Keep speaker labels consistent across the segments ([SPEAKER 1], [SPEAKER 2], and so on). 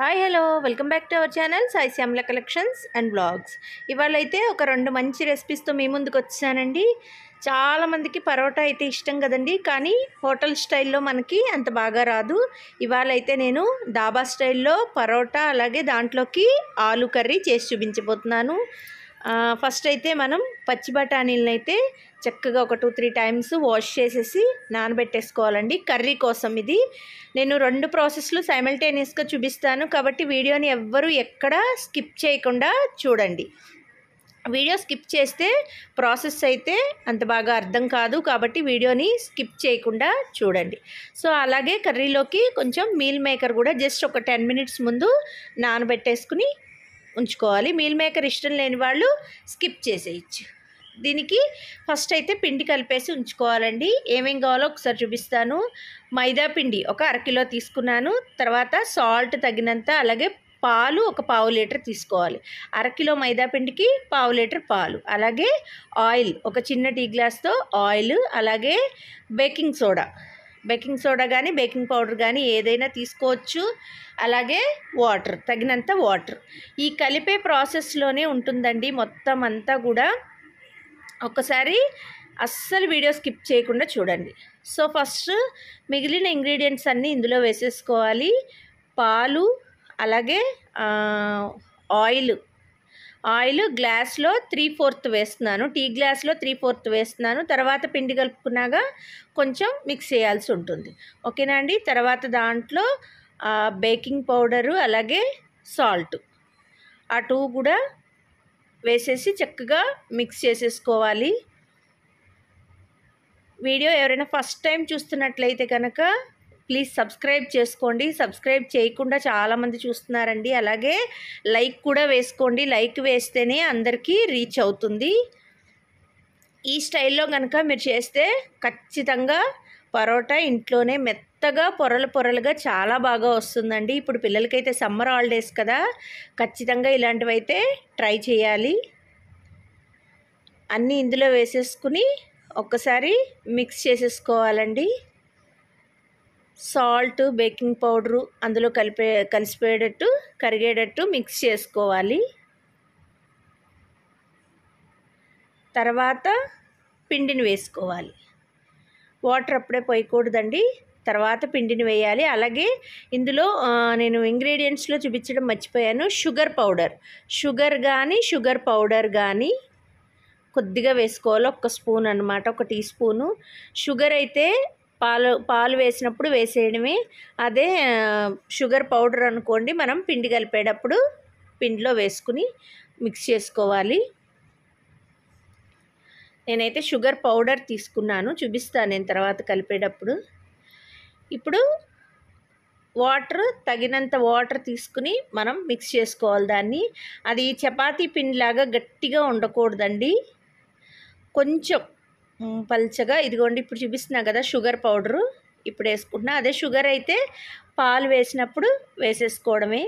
[SPEAKER 1] hi hello welcome back to our channel Sai Shyamala collections and blogs ఇవాళ అయితే ఒక రెండు మంచి రెసిపీస్తో మీ ముందుకు వచ్చానండి చాలామందికి పరోటా అయితే ఇష్టం కదండి కానీ హోటల్ స్టైల్లో మనకి అంత బాగా రాదు ఇవాళ అయితే నేను డాబా స్టైల్లో పరోటా అలాగే దాంట్లోకి ఆలు కర్రీ చేసి చూపించబోతున్నాను ఫస్ట్ అయితే మనం పచ్చి బఠానీలను అయితే చక్కగా ఒక టూ త్రీ టైమ్స్ వాష్ చేసేసి నానబెట్టేసుకోవాలండి కర్రీ కోసం ఇది నేను రెండు ప్రాసెస్లు సైమల్టేనియస్గా చూపిస్తాను కాబట్టి వీడియోని ఎవ్వరూ ఎక్కడ స్కిప్ చేయకుండా చూడండి వీడియో స్కిప్ చేస్తే ప్రాసెస్ అయితే అంత బాగా అర్థం కాదు కాబట్టి వీడియోని స్కిప్ చేయకుండా చూడండి సో అలాగే కర్రీలోకి కొంచెం మీల్ మేకర్ కూడా జస్ట్ ఒక టెన్ మినిట్స్ ముందు నానబెట్టేసుకుని ఉంచుకోవాలి మీల్ మేకర్ ఇష్టం లేని వాళ్ళు స్కిప్ చేసేయచ్చు దీనికి ఫస్ట్ అయితే పిండి కలిపేసి ఉంచుకోవాలండి ఏమేం కావాలో ఒకసారి చూపిస్తాను మైదా పిండి ఒక అరకిలో తీసుకున్నాను తర్వాత సాల్ట్ తగినంత అలాగే పాలు ఒక పావు లీటర్ తీసుకోవాలి అరకిలో మైదాపిండికి పావు లీటర్ పాలు అలాగే ఆయిల్ ఒక చిన్న టీ గ్లాస్తో ఆయిల్ అలాగే బేకింగ్ సోడా బేకింగ్ సోడా కానీ బేకింగ్ పౌడర్ కానీ ఏదైనా తీసుకోవచ్చు అలాగే వాటర్ తగినంత వాటర్ ఈ కలిపే ప్రాసెస్లోనే ఉంటుందండి మొత్తం అంతా కూడా ఒక్కసారి అస్సలు వీడియో స్కిప్ చేయకుండా చూడండి సో ఫస్ట్ మిగిలిన ఇంగ్రీడియంట్స్ అన్నీ ఇందులో వేసేసుకోవాలి పాలు అలాగే ఆయిల్ ఆయిల్ గ్లాస్లో త్రీ ఫోర్త్ వేస్తున్నాను టీ గ్లాస్లో త్రీ ఫోర్త్ వేస్తున్నాను తర్వాత పిండి కలుపుకున్నాక కొంచెం మిక్స్ చేయాల్సి ఉంటుంది ఓకేనా అండి తర్వాత దాంట్లో బేకింగ్ పౌడరు అలాగే సాల్ట్ ఆ టూ కూడా వేసేసి చక్కగా మిక్స్ చేసేసుకోవాలి వీడియో ఎవరైనా ఫస్ట్ టైం చూస్తున్నట్లయితే కనుక ప్లీజ్ సబ్స్క్రైబ్ చేసుకోండి సబ్స్క్రైబ్ చేయకుండా చాలామంది చూస్తున్నారండి అలాగే లైక్ కూడా వేసుకోండి లైక్ వేస్తేనే అందరికీ రీచ్ అవుతుంది ఈ స్టైల్లో కనుక మీరు చేస్తే ఖచ్చితంగా పరోటా ఇంట్లోనే మెత్త మెత్తగా పొరలు పొరలుగా చాలా బాగా వస్తుందండి ఇప్పుడు పిల్లలకైతే సమ్మర్ హాలిడేస్ కదా ఖచ్చితంగా ఇలాంటివైతే ట్రై చేయాలి అన్నీ ఇందులో వేసేసుకుని ఒక్కసారి మిక్స్ చేసేసుకోవాలండి సాల్ట్ బేకింగ్ పౌడరు అందులో కలిపే కలిసిపోయేటట్టు కరిగేటట్టు మిక్స్ చేసుకోవాలి తర్వాత పిండిని వేసుకోవాలి వాటర్ అప్పుడే పోయకూడదండి తర్వాత పిండిని వేయాలి అలాగే ఇందులో నేను ఇంగ్రీడియంట్స్లో చూపించడం మర్చిపోయాను షుగర్ పౌడర్ షుగర్ కానీ షుగర్ పౌడర్ కానీ కొద్దిగా వేసుకోవాలి ఒక స్పూన్ అనమాట ఒక టీ స్పూను షుగర్ అయితే పాలు పాలు వేసినప్పుడు వేసేయడమే అదే షుగర్ పౌడర్ అనుకోండి మనం పిండి కలిపేటప్పుడు పిండిలో వేసుకుని మిక్స్ చేసుకోవాలి నేనైతే షుగర్ పౌడర్ తీసుకున్నాను చూపిస్తాను నేను తర్వాత కలిపేటప్పుడు ఇప్పుడు వాటర్ తగినంత వాటర్ తీసుకుని మనం మిక్స్ చేసుకోవాలి దాన్ని అది చపాతీ పిండిలాగా గట్టిగా ఉండకూడదండి కొంచెం పల్చగా ఇదిగోండి ఇప్పుడు చూపిస్తున్నా కదా షుగర్ పౌడరు ఇప్పుడు వేసుకుంటున్నా అదే షుగర్ అయితే పాలు వేసినప్పుడు వేసేసుకోవడమే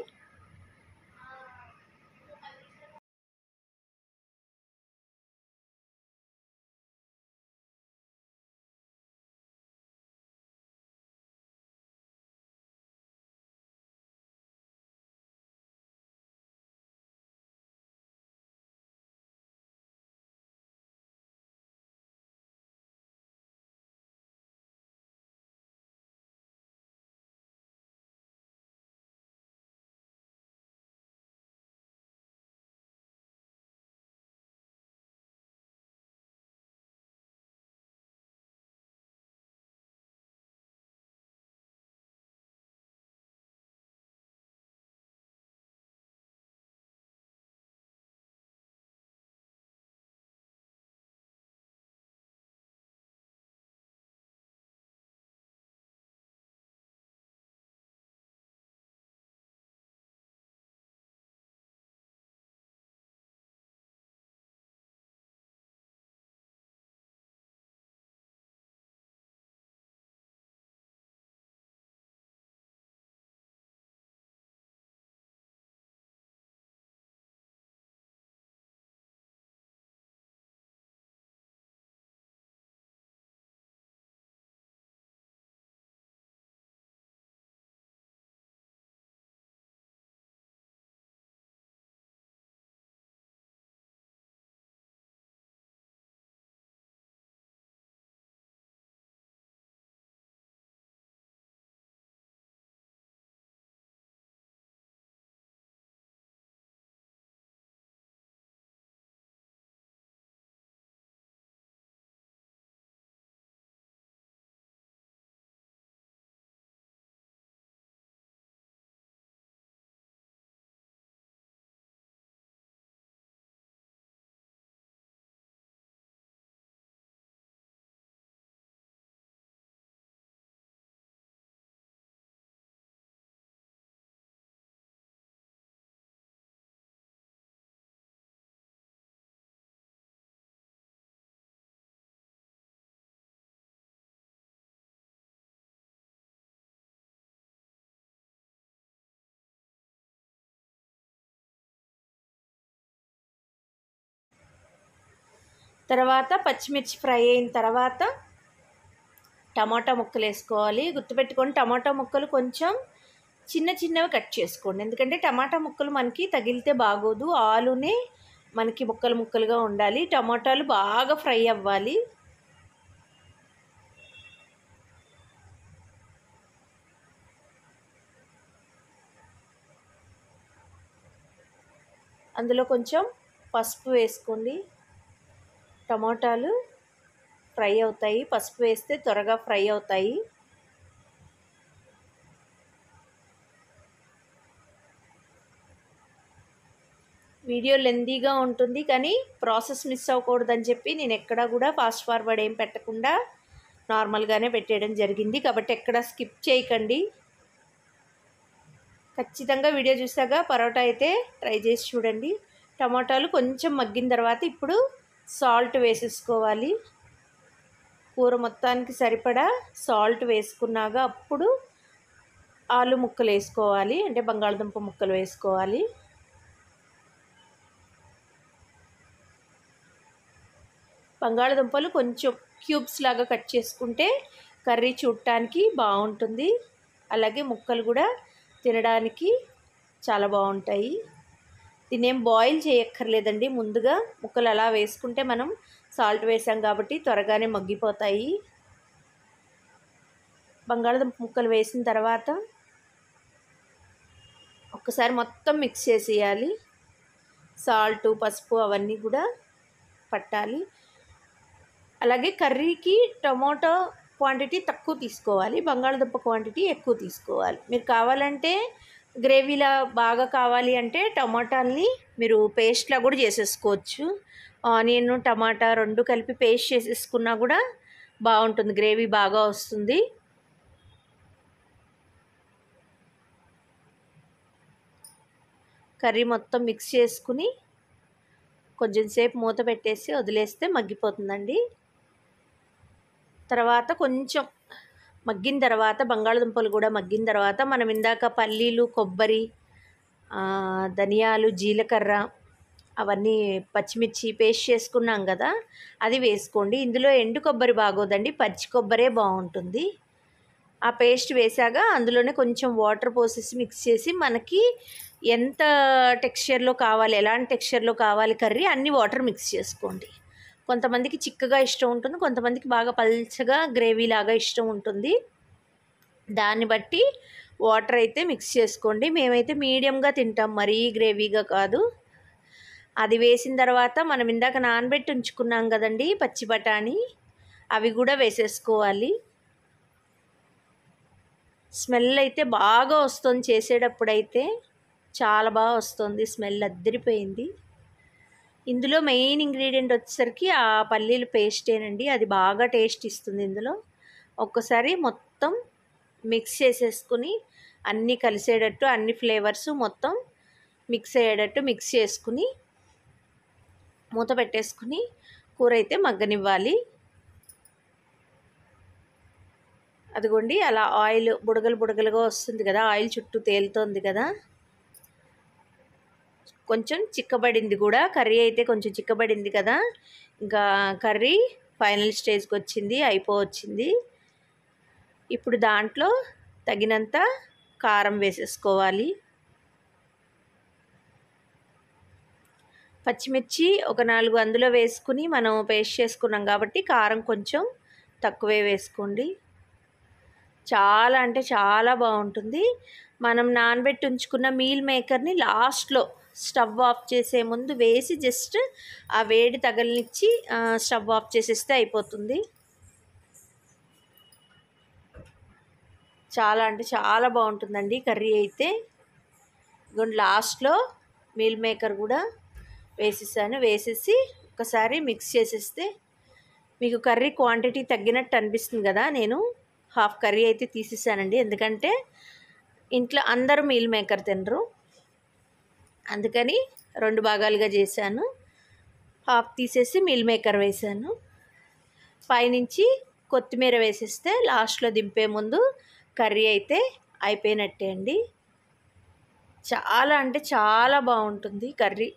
[SPEAKER 1] తర్వాత పచ్చిమిర్చి ఫ్రై అయిన తర్వాత టమాటా ముక్కలు వేసుకోవాలి గుర్తుపెట్టుకొని టమాటా ముక్కలు కొంచెం చిన్న చిన్నవి కట్ చేసుకోండి ఎందుకంటే టమాటా ముక్కలు మనకి తగిలితే బాగోదు ఆలునే మనకి ముక్కలు ముక్కలుగా ఉండాలి టమాటాలు బాగా ఫ్రై అవ్వాలి అందులో కొంచెం పసుపు వేసుకోండి టమాటాలు ఫ్రై అవుతాయి పసుపు వేస్తే త్వరగా ఫ్రై అవుతాయి వీడియో లెందీగా ఉంటుంది కానీ ప్రాసెస్ మిస్ అవ్వకూడదని చెప్పి నేను ఎక్కడా కూడా ఫాస్ట్ ఫార్వర్డ్ ఏం పెట్టకుండా నార్మల్గానే పెట్టేయడం జరిగింది కాబట్టి ఎక్కడ స్కిప్ చేయకండి ఖచ్చితంగా వీడియో చూసాక పరోటా అయితే ట్రై చేసి చూడండి టమాటాలు కొంచెం మగ్గిన తర్వాత ఇప్పుడు సాల్ట్ వేసేసుకోవాలి కూర మొత్తానికి సరిపడా సాల్ట్ వేసుకున్నాక అప్పుడు ఆలు ముక్కలు వేసుకోవాలి అంటే బంగాళదుంప ముక్కలు వేసుకోవాలి బంగాళదుంపలు కొంచెం క్యూబ్స్ లాగా కట్ చేసుకుంటే కర్రీ చూడటానికి బాగుంటుంది అలాగే ముక్కలు కూడా తినడానికి చాలా బాగుంటాయి ఏం బాయిల్ చేయక్కర్లేదండి ముందుగా ముక్కలు అలా వేసుకుంటే మనం సాల్ట్ వేసాం కాబట్టి త్వరగానే మగ్గిపోతాయి బంగాళదుంప ముక్కలు వేసిన తర్వాత ఒక్కసారి మొత్తం మిక్స్ చేసేయాలి సాల్ట్ పసుపు అవన్నీ కూడా పట్టాలి అలాగే కర్రీకి టమాటో క్వాంటిటీ తక్కువ తీసుకోవాలి బంగాళదుంప క్వాంటిటీ ఎక్కువ తీసుకోవాలి మీరు కావాలంటే గ్రేవీలా బాగా కావాలి అంటే టమాటాల్ని మీరు పేస్ట్లా కూడా చేసేసుకోవచ్చు ఆనియన్ టమాటా రెండు కలిపి పేస్ట్ చేసేసుకున్నా కూడా బాగుంటుంది గ్రేవీ బాగా వస్తుంది కర్రీ మొత్తం మిక్స్ చేసుకుని కొంచెం సేపు మూత పెట్టేసి వదిలేస్తే మగ్గిపోతుందండి తర్వాత కొంచెం మగ్గిన తర్వాత బంగాళదుంపలు కూడా మగ్గిన తర్వాత మనం ఇందాక పల్లీలు కొబ్బరి ధనియాలు జీలకర్ర అవన్నీ పచ్చిమిర్చి పేస్ట్ చేసుకున్నాం కదా అది వేసుకోండి ఇందులో ఎండు కొబ్బరి బాగోదండి పచ్చి కొబ్బరే బాగుంటుంది ఆ పేస్ట్ వేసాక అందులోనే కొంచెం వాటర్ పోసేసి మిక్స్ చేసి మనకి ఎంత టెక్స్చర్లో కావాలి ఎలాంటి టెక్స్చర్లో కావాలి కర్రీ అన్ని వాటర్ మిక్స్ చేసుకోండి కొంతమందికి చిక్కగా ఇష్టం ఉంటుంది కొంతమందికి బాగా పల్చగా గ్రేవీలాగా ఇష్టం ఉంటుంది దాన్ని బట్టి వాటర్ అయితే మిక్స్ చేసుకోండి మేమైతే మీడియంగా తింటాం మరీ గ్రేవీగా కాదు అది వేసిన తర్వాత మనం ఇందాక నానబెట్టి ఉంచుకున్నాం కదండి పచ్చి బఠానీ అవి కూడా వేసేసుకోవాలి స్మెల్ అయితే బాగా వస్తుంది చేసేటప్పుడైతే చాలా బాగా వస్తుంది స్మెల్ అద్దరిపోయింది ఇందులో మెయిన్ ఇంగ్రీడియంట్ వచ్చేసరికి ఆ పల్లీలు పేస్టేనండి అది బాగా టేస్ట్ ఇస్తుంది ఇందులో ఒక్కసారి మొత్తం మిక్స్ చేసేసుకుని అన్నీ కలిసేటట్టు అన్ని ఫ్లేవర్స్ మొత్తం మిక్స్ అయ్యేటట్టు మిక్స్ చేసుకుని మూత పెట్టేసుకుని కూర అయితే మగ్గనివ్వాలి అదిగోండి అలా ఆయిల్ బుడగలు బుడగలుగా వస్తుంది కదా ఆయిల్ చుట్టూ తేలుతోంది కదా కొంచెం చిక్కబడింది కూడా కర్రీ అయితే కొంచెం చిక్కబడింది కదా ఇంకా కర్రీ ఫైనల్ స్టేజ్కి వచ్చింది అయిపోవచ్చింది ఇప్పుడు దాంట్లో తగినంత కారం వేసేసుకోవాలి పచ్చిమిర్చి ఒక నాలుగు అందులో వేసుకుని మనం పేస్ట్ చేసుకున్నాం కాబట్టి కారం కొంచెం తక్కువే వేసుకోండి చాలా అంటే చాలా బాగుంటుంది మనం నానబెట్టి ఉంచుకున్న మీల్ మేకర్ని లాస్ట్లో స్టవ్ ఆఫ్ చేసే ముందు వేసి జస్ట్ ఆ వేడి తగలనిచ్చి స్టవ్ ఆఫ్ చేసేస్తే అయిపోతుంది చాలా అంటే చాలా బాగుంటుందండి కర్రీ అయితే ఇదిగోండి లాస్ట్లో మీల్ మేకర్ కూడా వేసేసాను వేసేసి ఒకసారి మిక్స్ చేసేస్తే మీకు కర్రీ క్వాంటిటీ తగ్గినట్టు అనిపిస్తుంది కదా నేను హాఫ్ కర్రీ అయితే తీసేసానండి ఎందుకంటే ఇంట్లో అందరూ మీల్ మేకర్ తినరు అందుకని రెండు భాగాలుగా చేశాను హాఫ్ తీసేసి మిల్ మేకర్ వేశాను పైనుంచి కొత్తిమీర వేసేస్తే లాస్ట్లో దింపే ముందు కర్రీ అయితే అయిపోయినట్టే అండి చాలా అంటే చాలా బాగుంటుంది కర్రీ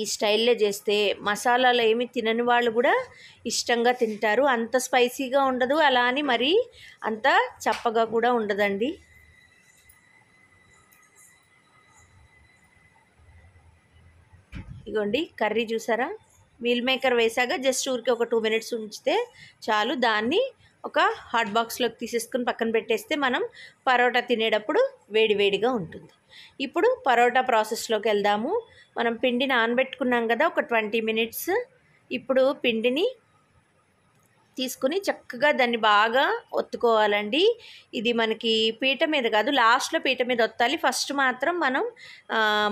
[SPEAKER 1] ఈ స్టైల్లో చేస్తే మసాలాలు ఏమి తినని వాళ్ళు కూడా ఇష్టంగా తింటారు అంత స్పైసీగా ఉండదు అలా అని మరీ అంత చప్పగా కూడా ఉండదండి ఇగోండి కర్రీ చూసారా మీల్ మేకర్ వేసాక జస్ట్ ఊరికి ఒక టూ మినిట్స్ ఉంచితే చాలు దాన్ని ఒక హాట్ బాక్స్లోకి తీసేసుకుని పక్కన పెట్టేస్తే మనం పరోటా తినేటప్పుడు వేడివేడిగా ఉంటుంది ఇప్పుడు పరోటా ప్రాసెస్లోకి వెళ్దాము మనం పిండి నానబెట్టుకున్నాం కదా ఒక ట్వంటీ మినిట్స్ ఇప్పుడు పిండిని తీసుకుని చక్కగా దాన్ని బాగా ఒత్తుకోవాలండి ఇది మనకి పీట మీద కాదు లాస్ట్లో పీట మీద ఒత్తాలి ఫస్ట్ మాత్రం మనం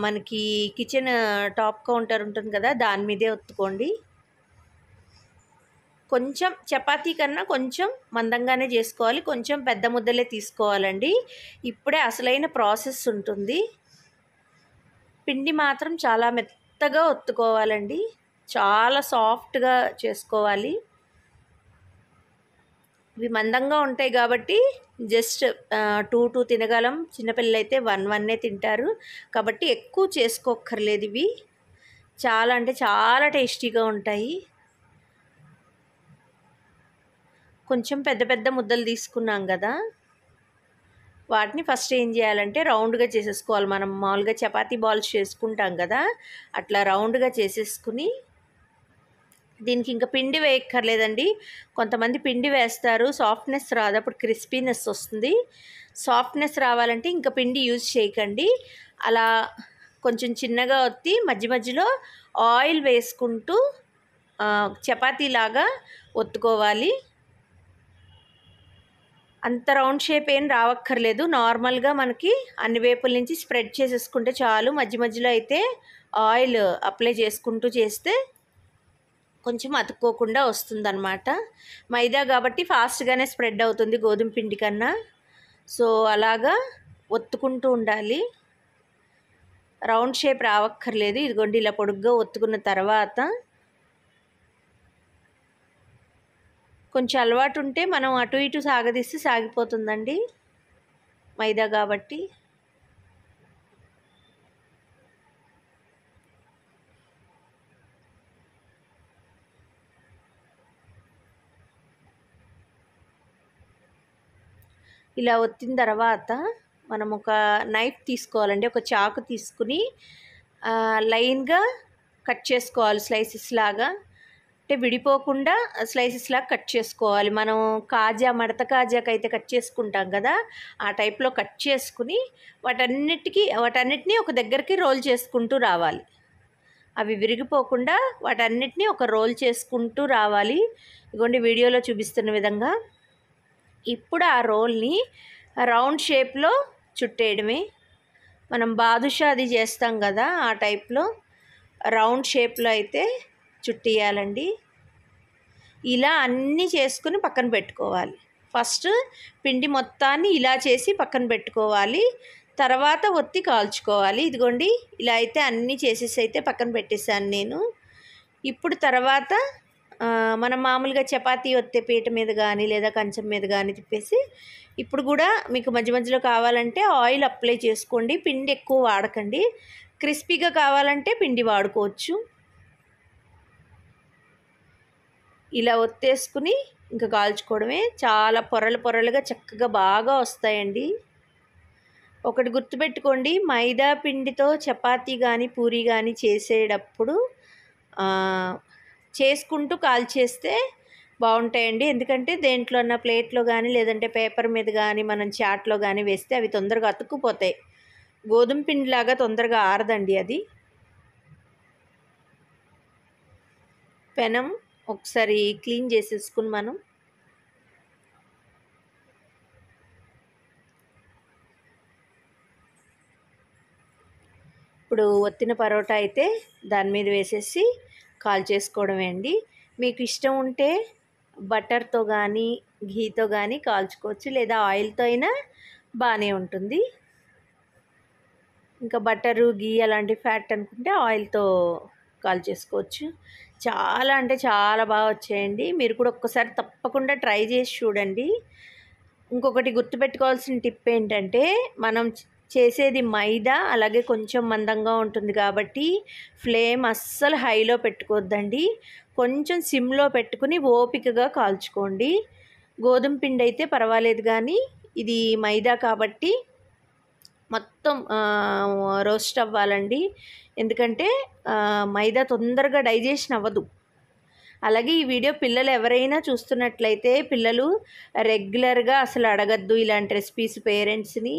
[SPEAKER 1] మనకి కిచెన్ టాప్ కౌంటర్ ఉంటుంది కదా దాని మీదే ఒత్తుకోండి కొంచెం చపాతీ కన్నా కొంచెం మందంగానే చేసుకోవాలి కొంచెం పెద్ద ముద్దలే తీసుకోవాలండి ఇప్పుడే అసలైన ప్రాసెస్ ఉంటుంది పిండి మాత్రం చాలా మెత్తగా ఒత్తుకోవాలండి చాలా సాఫ్ట్గా చేసుకోవాలి ఇవి మందంగా ఉంటాయి కాబట్టి జస్ట్ టూ టూ తినగలం చిన్నపిల్లలు అయితే వన్ వన్నే తింటారు కాబట్టి ఎక్కువ చేసుకోక్కర్లేదు ఇవి చాలా అంటే చాలా టేస్టీగా ఉంటాయి కొంచెం పెద్ద పెద్ద ముద్దలు తీసుకున్నాం కదా వాటిని ఫస్ట్ ఏం చేయాలంటే రౌండ్గా చేసేసుకోవాలి మనం మామూలుగా చపాతీ బాల్స్ చేసుకుంటాం కదా అట్లా రౌండ్గా చేసేసుకుని దీనికి ఇంకా పిండి వేయక్కర్లేదండి కొంతమంది పిండి వేస్తారు సాఫ్ట్నెస్ రాదు అప్పుడు క్రిస్పీనెస్ వస్తుంది సాఫ్ట్నెస్ రావాలంటే ఇంకా పిండి యూజ్ చేయకండి అలా కొంచెం చిన్నగా ఒత్తి మధ్య మధ్యలో ఆయిల్ వేసుకుంటూ చపాతీలాగా ఒత్తుకోవాలి అంత రౌండ్ షేప్ ఏం రావక్కర్లేదు నార్మల్గా మనకి అన్ని వేపుల నుంచి స్ప్రెడ్ చేసేసుకుంటే చాలు మధ్య మధ్యలో అయితే ఆయిల్ అప్లై చేసుకుంటూ చేస్తే కొంచెం అతుక్కోకుండా వస్తుందన్నమాట మైదా కాబట్టి ఫాస్ట్గానే స్ప్రెడ్ అవుతుంది గోధుమ పిండి కన్నా సో అలాగా ఒత్తుకుంటూ ఉండాలి రౌండ్ షేప్ రావక్కర్లేదు ఇదిగోండి ఇలా పొడుగ్గా ఒత్తుకున్న తర్వాత కొంచెం అలవాటు ఉంటే మనం అటు ఇటు సాగదీస్తే సాగిపోతుందండి మైదా కాబట్టి ఇలా వచ్చిన తర్వాత మనం ఒక నైఫ్ తీసుకోవాలండి ఒక చాకు తీసుకుని లైన్గా కట్ చేసుకోవాలి స్లైసెస్ లాగా అంటే విడిపోకుండా స్లైసెస్ లాగా కట్ చేసుకోవాలి మనం కాజా మడత కాజాకి అయితే కట్ చేసుకుంటాం కదా ఆ టైప్లో కట్ చేసుకుని వాటన్నిటికీ వాటన్నిటినీ ఒక దగ్గరికి రోల్ చేసుకుంటూ రావాలి అవి విరిగిపోకుండా వాటన్నిటినీ ఒక రోల్ చేసుకుంటూ రావాలి ఇదిగోండి వీడియోలో చూపిస్తున్న విధంగా ఇప్పుడు ఆ రోల్ని రౌండ్ షేప్లో చుట్టేయడమే మనం బాదుషా అది చేస్తాం కదా ఆ టైప్లో రౌండ్ షేప్లో అయితే చుట్టేయాలండి ఇలా అన్నీ చేసుకుని పక్కన పెట్టుకోవాలి ఫస్ట్ పిండి మొత్తాన్ని ఇలా చేసి పక్కన పెట్టుకోవాలి తర్వాత ఒత్తి కాల్చుకోవాలి ఇదిగోండి ఇలా అయితే అన్నీ చేసేసి అయితే పక్కన పెట్టేశాను నేను ఇప్పుడు తర్వాత మనం మామూలుగా చపాతీ వస్తే పీట మీద కానీ లేదా కంచం మీద కానీ తిప్పేసి ఇప్పుడు కూడా మీకు మధ్య మధ్యలో కావాలంటే ఆయిల్ అప్లై చేసుకోండి పిండి ఎక్కువ వాడకండి క్రిస్పీగా కావాలంటే పిండి వాడుకోవచ్చు ఇలా ఒత్తేసుకుని ఇంకా కాల్చుకోవడమే చాలా పొరలు పొరలుగా చక్కగా బాగా వస్తాయండి ఒకటి గుర్తుపెట్టుకోండి మైదా పిండితో చపాతీ కానీ పూరి కానీ చేసేటప్పుడు చేసుకుంటూ కాల్చేస్తే బాగుంటాయండి ఎందుకంటే దేంట్లో ఉన్న ప్లేట్లో కానీ లేదంటే పేపర్ మీద కానీ మనం చాట్లో కానీ వేస్తే అవి తొందరగా అతుక్కుపోతాయి గోధుమ పిండిలాగా తొందరగా ఆరదండి అది పెనం ఒకసారి క్లీన్ చేసేసుకుని మనం ఇప్పుడు ఒత్తిన పరోటా అయితే దాని మీద వేసేసి కాల్ చేసుకోవడమే అండి మీకు ఇష్టం ఉంటే బటర్తో కానీ ఘీతో కానీ కాల్చుకోవచ్చు లేదా ఆయిల్తో అయినా బాగానే ఉంటుంది ఇంకా బటరు ఘీ అలాంటి ఫ్యాట్ అనుకుంటే ఆయిల్తో కాల్ చేసుకోవచ్చు చాలా అంటే చాలా బాగా వచ్చాయండి మీరు కూడా ఒక్కసారి తప్పకుండా ట్రై చేసి చూడండి ఇంకొకటి గుర్తుపెట్టుకోవాల్సిన టిప్ ఏంటంటే మనం చేసేది మైదా అలాగే కొంచెం మందంగా ఉంటుంది కాబట్టి ఫ్లేమ్ అస్సలు హైలో పెట్టుకోవద్దండి కొంచెం సిమ్లో పెట్టుకుని ఓపికగా కాల్చుకోండి గోధుమ పిండి అయితే పర్వాలేదు కానీ ఇది మైదా కాబట్టి మొత్తం రోస్ట్ అవ్వాలండి ఎందుకంటే మైదా తొందరగా డైజెషన్ అవ్వదు అలాగే ఈ వీడియో పిల్లలు ఎవరైనా చూస్తున్నట్లయితే పిల్లలు రెగ్యులర్గా అసలు అడగద్దు ఇలాంటి రెసిపీస్ పేరెంట్స్ని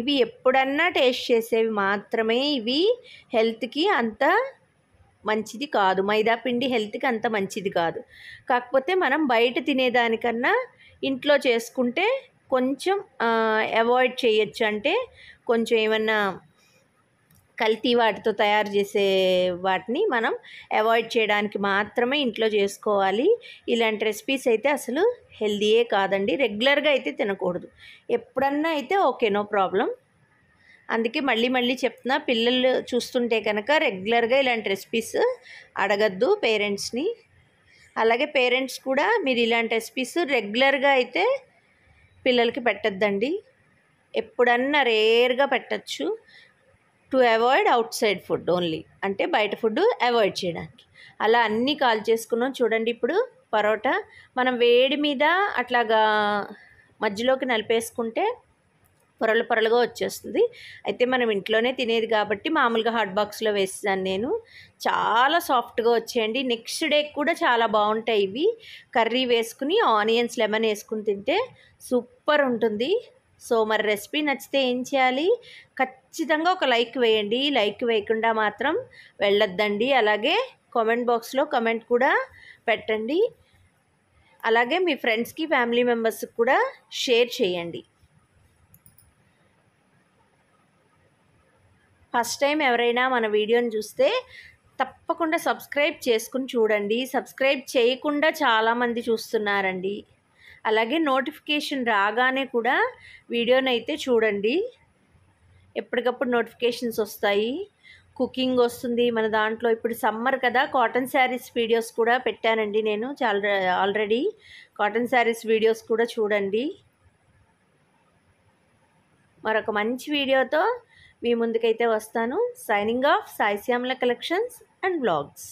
[SPEAKER 1] ఇవి ఎప్పుడన్నా టేస్ట్ చేసేవి మాత్రమే ఇవి హెల్త్కి అంత మంచిది కాదు మైదా పిండి హెల్త్కి అంత మంచిది కాదు కాకపోతే మనం బయట తినేదానికన్నా ఇంట్లో చేసుకుంటే కొంచెం అవాయిడ్ చేయొచ్చు అంటే కొంచెం ఏమన్నా కల్తీ వాటితో తయారు చేసే వాటిని మనం అవాయిడ్ చేయడానికి మాత్రమే ఇంట్లో చేసుకోవాలి ఇలాంటి రెసిపీస్ అయితే అసలు హెల్దీయే కాదండి రెగ్యులర్గా అయితే తినకూడదు ఎప్పుడన్నా అయితే ఓకే నో ప్రాబ్లం అందుకే మళ్ళీ మళ్ళీ చెప్తున్నా పిల్లలు చూస్తుంటే కనుక రెగ్యులర్గా ఇలాంటి రెసిపీస్ అడగద్దు పేరెంట్స్ని అలాగే పేరెంట్స్ కూడా మీరు ఇలాంటి రెసిపీస్ రెగ్యులర్గా అయితే పిల్లలకి పెట్టద్దండి ఎప్పుడన్నా రేర్గా పెట్టచ్చు to avoid outside food only అంటే బయట ఫుడ్ అవాయిడ్ చేయడానికి అలా అన్నీ కాల్ చేసుకున్నాం చూడండి ఇప్పుడు పరోటా మనం వేడి మీద అట్లాగా మధ్యలోకి నలిపేసుకుంటే పొరలు పొరలుగా వచ్చేస్తుంది అయితే మనం ఇంట్లోనే తినేది కాబట్టి మామూలుగా హాట్ బాక్స్లో వేసాను నేను చాలా సాఫ్ట్గా వచ్చేయండి నెక్స్ట్ డే కూడా చాలా బాగుంటాయి ఇవి కర్రీ వేసుకుని ఆనియన్స్ లెమన్ వేసుకుని తింటే సూపర్ ఉంటుంది సో మరి రెసిపీ నచ్చితే ఏం చేయాలి ఖచ్చితంగా ఒక లైక్ వేయండి లైక్ వేయకుండా మాత్రం వెళ్ళొద్దండి అలాగే కామెంట్ బాక్స్లో కమెంట్ కూడా పెట్టండి అలాగే మీ ఫ్రెండ్స్కి ఫ్యామిలీ మెంబర్స్కి కూడా షేర్ చేయండి ఫస్ట్ టైం ఎవరైనా మన వీడియోని చూస్తే తప్పకుండా సబ్స్క్రైబ్ చేసుకుని చూడండి సబ్స్క్రైబ్ చేయకుండా చాలామంది చూస్తున్నారండి అలాగే నోటిఫికేషన్ రాగానే కూడా వీడియోని అయితే చూడండి ఎప్పటికప్పుడు నోటిఫికేషన్స్ వస్తాయి కుకింగ్ వస్తుంది మన దాంట్లో ఇప్పుడు సమ్మర్ కదా కాటన్ శారీస్ వీడియోస్ కూడా పెట్టానండి నేను చాలా ఆల్రెడీ కాటన్ శారీస్ వీడియోస్ కూడా చూడండి మరొక మంచి వీడియోతో మీ ముందుకైతే వస్తాను signing off Saishyamala collections and blogs